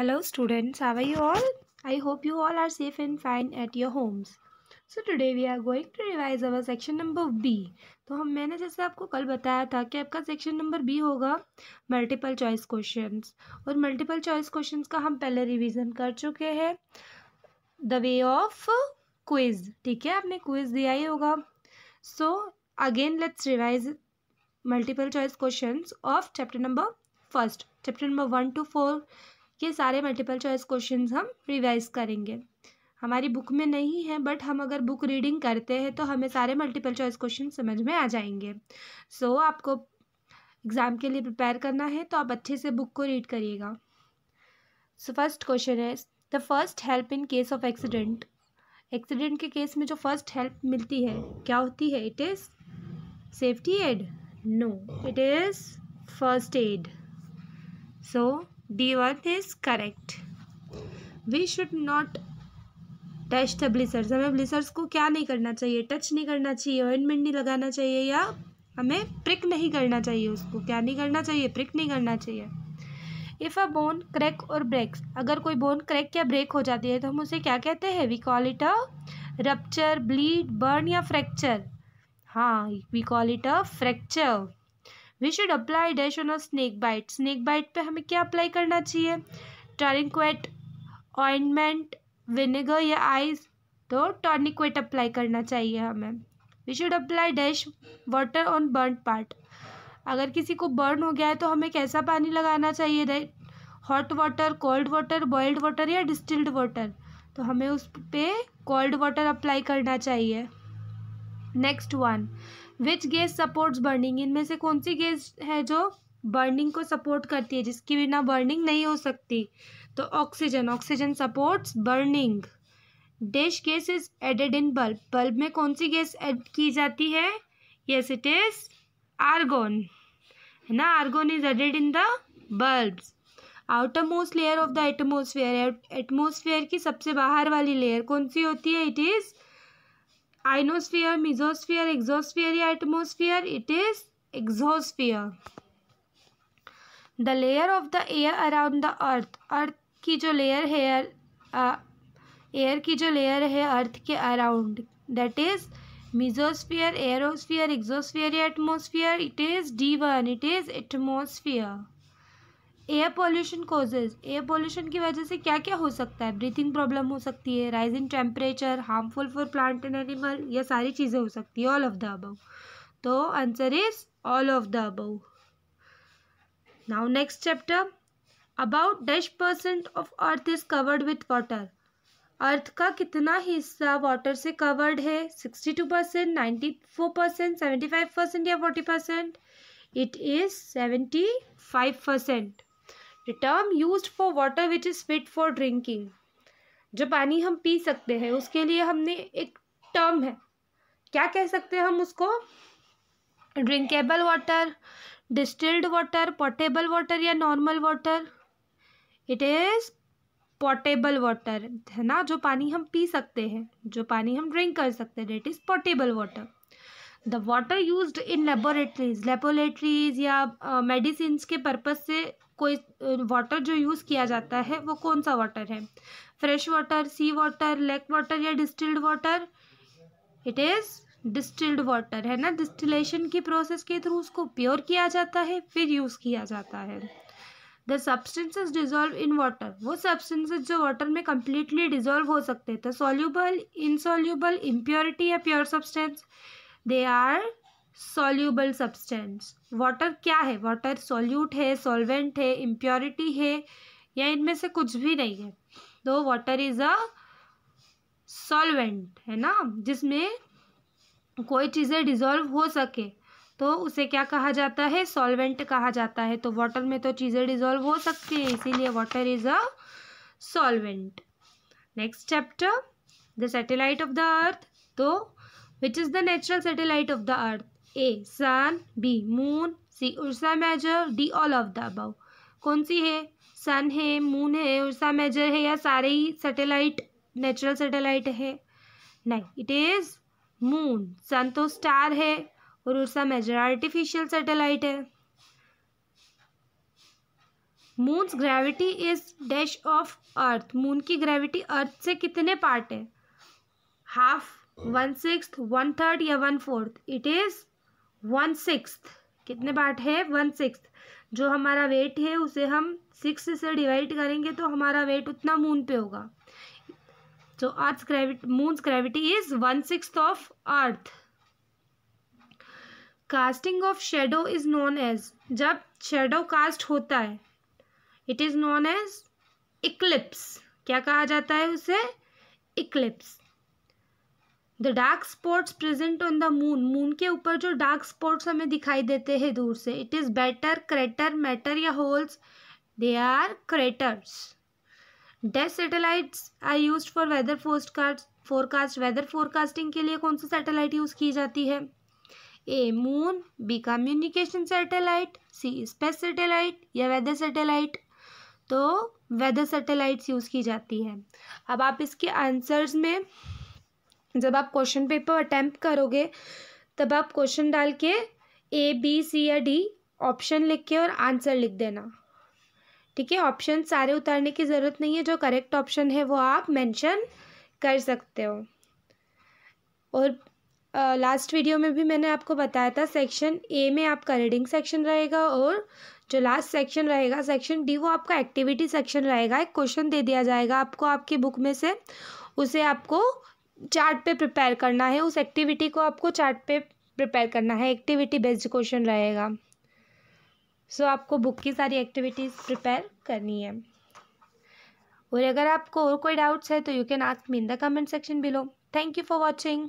hello students how are you all i hope you all are safe and fine at your homes so today we are going to revise our section number b तो हम मैंने जैसे आपको कल बताया था कि आपका सेक्शन नंबर बी होगा मल्टीपल चॉइस क्वेश्चंस और मल्टीपल चॉइस क्वेश्चंस का हम पहले रिवीजन कर चुके हैं द वे ऑफ क्विज ठीक है आपने क्विज दिया ही होगा so again let's revise multiple choice questions of chapter number first chapter number one two four ये सारे मल्टीपल चॉइस क्वेश्चन हम रिवाइज करेंगे हमारी बुक में नहीं है बट हम अगर बुक रीडिंग करते हैं तो हमें सारे मल्टीपल चॉइस क्वेश्चन समझ में आ जाएंगे सो so, आपको एग्ज़ाम के लिए प्रिपेयर करना है तो आप अच्छे से बुक को रीड करिएगा सो फर्स्ट क्वेश्चन है the first help in case of accident accident के केस में जो फर्स्ट हेल्प मिलती है क्या होती है it is safety aid no it is first aid so D1 is correct. We should not touch the blisters हमें ब्लिसर्स को क्या नहीं करना चाहिए टच नहीं करना चाहिए ऑइंटमेंट नहीं लगाना चाहिए या हमें प्रिक नहीं करना चाहिए उसको क्या नहीं करना चाहिए प्रिक नहीं करना चाहिए इफ़ अ बोन क्रैक और ब्रेक अगर कोई बोन क्रैक या ब्रेक हो जाती है तो हम उसे क्या कहते हैं we call it a rupture bleed burn या फ्रैक्चर हाँ we call it a fracture we should apply dash on snake bite snake bite पे हमें क्या अप्लाई करना चाहिए टॉरिक्वेट ऑइंटमेंट विनेगर या आइस तो टॉनिक्वेट अप्लाई करना चाहिए हमें we should apply dash water on burn part अगर किसी को बर्न हो गया है तो हमें कैसा पानी लगाना चाहिए right hot water cold water boiled water या डिस्टिल्ड वाटर तो हमें उस पर कोल्ड वाटर अप्लाई करना चाहिए next one which gas supports burning इनमें से कौन सी गैस है जो बर्निंग को सपोर्ट करती है जिसके बिना बर्निंग नहीं हो सकती तो oxygen oxygen supports burning dash gas is added in bulb bulb में कौन सी गैस एड की जाती है यस इट इज आर्गोन है ना argon is added in the bulb outermost layer of the atmosphere atmosphere की सबसे बाहर वाली लेयर कौन सी होती है it is ionosphere mesosphere exosphere या atmosphere it is exosphere the layer of the air around the earth earth की जो लेयर है एयर की जो लेयर है अर्थ के around that is mesosphere aerosphere exosphere या atmosphere it is D one it is atmosphere air pollution causes air pollution की वजह से क्या क्या हो सकता है ब्रीथिंग प्रॉब्लम हो सकती है rise in temperature harmful for plant and animal यह सारी चीज़ें हो सकती है ऑल ऑफ द अबव तो answer is all of the above now next chapter about dash percent of earth is covered with water अर्थ का कितना हिस्सा वाटर से कवर्ड है sixty two percent ninety four percent seventy five percent या forty percent it is seventy five percent the term use for water which is fit for drinking जो पानी हम पी सकते हैं उसके लिए हमने एक टर्म है क्या कह सकते हैं हम उसको drinkable water distilled water potable water या normal water it is potable water है ना जो पानी हम पी सकते हैं जो पानी हम ड्रिंक कर सकते हैं that is potable water the water use in laboratories laboratories या मेडिसिन uh, के पर्पज से कोई वाटर जो यूज़ किया जाता है वो कौन सा वाटर है fresh water sea water lake water या distilled water it is distilled water है ना डिस्टिलेशन की प्रोसेस के थ्रू उसको प्योर किया जाता है फिर यूज़ किया जाता है the substances dissolve in water वो सब्सटेंसेज जो वाटर में कम्प्लीटली डिजॉल्व हो सकते हैं तो सॉल्यूबल इनसोल्यूबल इम्प्योरिटी या pure substance they are soluble substance water क्या है वाटर सॉल्यूट है सॉल्वेंट है इम्प्योरिटी है या इनमें से कुछ भी नहीं है तो वाटर इज़ अ सॉल्वेंट है ना जिसमें कोई चीज़ें डिज़ोल्व हो सके तो उसे क्या कहा जाता है सॉल्वेंट कहा जाता है तो वाटर में तो चीज़ें डिज़ोल्व हो सकती है इसीलिए water is a solvent next chapter the satellite of the earth तो which is the natural satellite of the earth A sun B moon C Ursa Major D all of the above कौन सी है सन है moon है Ursa major है या सारे ही satellite natural satellite है नहीं इट इज़ मून सन तो स्टार है और उर्सा मेजर आर्टिफिशियल सैटेलाइट है moon's gravity is dash of earth moon की ग्रेविटी अर्थ से कितने पार्ट है half one six one third या one fourth it is one six कितने पार्ट है वन सिक्स जो हमारा वेट है उसे हम सिक्स से डिवाइड करेंगे तो हमारा वेट उतना मून पे होगा जो तो earth gravity moon's gravity is one six of earth casting of shadow is known as जब शेडो कास्ट होता है it is known as eclipse क्या कहा जाता है उसे eclipse the dark spots present on the moon moon के ऊपर जो डार्क स्पॉट्स हमें दिखाई देते हैं दूर से it is better crater matter या holes they are craters the satellites are use for weather forecast forecast weather forecasting के लिए कौन सा सेटेलाइट यूज़ की जाती है A moon B communication satellite C space satellite या वेदर सेटेलाइट तो वेदर सेटेलाइट्स यूज़ की जाती है अब आप इसके आंसर्स में जब आप क्वेश्चन पेपर अटैम्प्ट करोगे तब आप क्वेश्चन डाल के ए बी सी या डी ऑप्शन लिख के और आंसर लिख देना ठीक है ऑप्शन सारे उतारने की ज़रूरत नहीं है जो करेक्ट ऑप्शन है वो आप मेंशन कर सकते हो और लास्ट वीडियो में भी मैंने आपको बताया था सेक्शन ए में आपका रीडिंग सेक्शन रहेगा और जो लास्ट सेक्शन रहेगा सेक्शन डी वो आपका एक्टिविटी सेक्शन रहेगा एक क्वेश्चन दे दिया जाएगा आपको आपकी बुक में से उसे आपको चार्ट पे प्रिपेयर करना है उस एक्टिविटी को आपको चार्ट पे प्रिपेयर करना है एक्टिविटी बेस्ड क्वेश्चन रहेगा सो so, आपको बुक की सारी एक्टिविटीज़ प्रिपेयर करनी है और अगर आपको और कोई डाउट्स है तो you can ask me in the comment section below thank you for watching